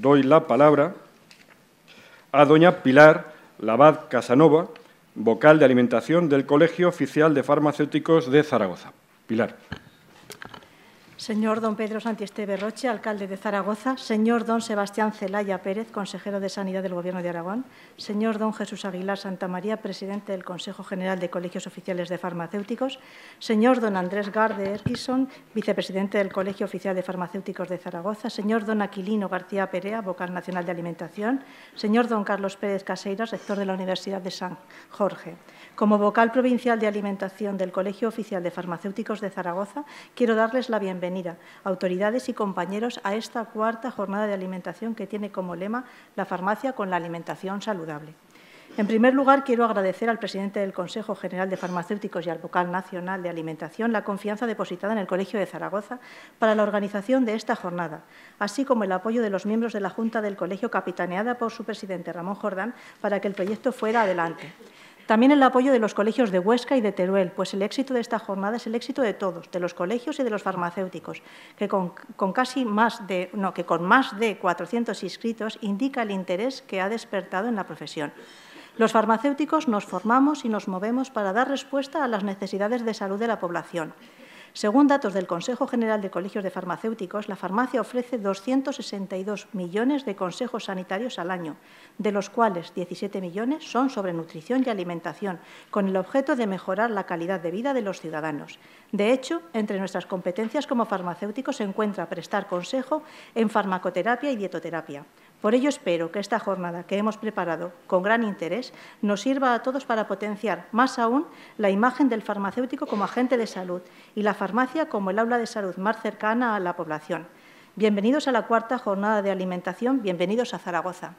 doy la palabra a doña Pilar Labad Casanova, vocal de alimentación del Colegio Oficial de Farmacéuticos de Zaragoza. Pilar. Señor don Pedro Santiesteve Roche, alcalde de Zaragoza. Señor don Sebastián Celaya Pérez, consejero de Sanidad del Gobierno de Aragón. Señor don Jesús Aguilar Santa María, presidente del Consejo General de Colegios Oficiales de Farmacéuticos. Señor don Andrés Garde Erquison, vicepresidente del Colegio Oficial de Farmacéuticos de Zaragoza. Señor don Aquilino García Perea, vocal nacional de Alimentación. Señor don Carlos Pérez Caseiras, rector de la Universidad de San Jorge. Como vocal provincial de Alimentación del Colegio Oficial de Farmacéuticos de Zaragoza, quiero darles la bienvenida bienvenida autoridades y compañeros a esta cuarta jornada de alimentación que tiene como lema la farmacia con la alimentación saludable. En primer lugar, quiero agradecer al presidente del Consejo General de Farmacéuticos y al vocal nacional de alimentación la confianza depositada en el Colegio de Zaragoza para la organización de esta jornada, así como el apoyo de los miembros de la Junta del Colegio capitaneada por su presidente Ramón Jordán para que el proyecto fuera adelante. También el apoyo de los colegios de Huesca y de Teruel, pues el éxito de esta jornada es el éxito de todos, de los colegios y de los farmacéuticos, que con, casi más de, que con más de 400 inscritos indica el interés que ha despertado en la profesión. Los farmacéuticos nos formamos y nos movemos para dar respuesta a las necesidades de salud de la población. Según datos del Consejo General de Colegios de Farmacéuticos, la farmacia ofrece 262 millones de consejos sanitarios al año, de los cuales 17 millones son sobre nutrición y alimentación, con el objeto de mejorar la calidad de vida de los ciudadanos. De hecho, entre nuestras competencias como farmacéuticos se encuentra prestar consejo en farmacoterapia y dietoterapia. Por ello espero que esta jornada que hemos preparado con gran interés nos sirva a todos para potenciar más aún la imagen del farmacéutico como agente de salud y la farmacia como el aula de salud más cercana a la población. Bienvenidos a la cuarta jornada de alimentación, bienvenidos a Zaragoza.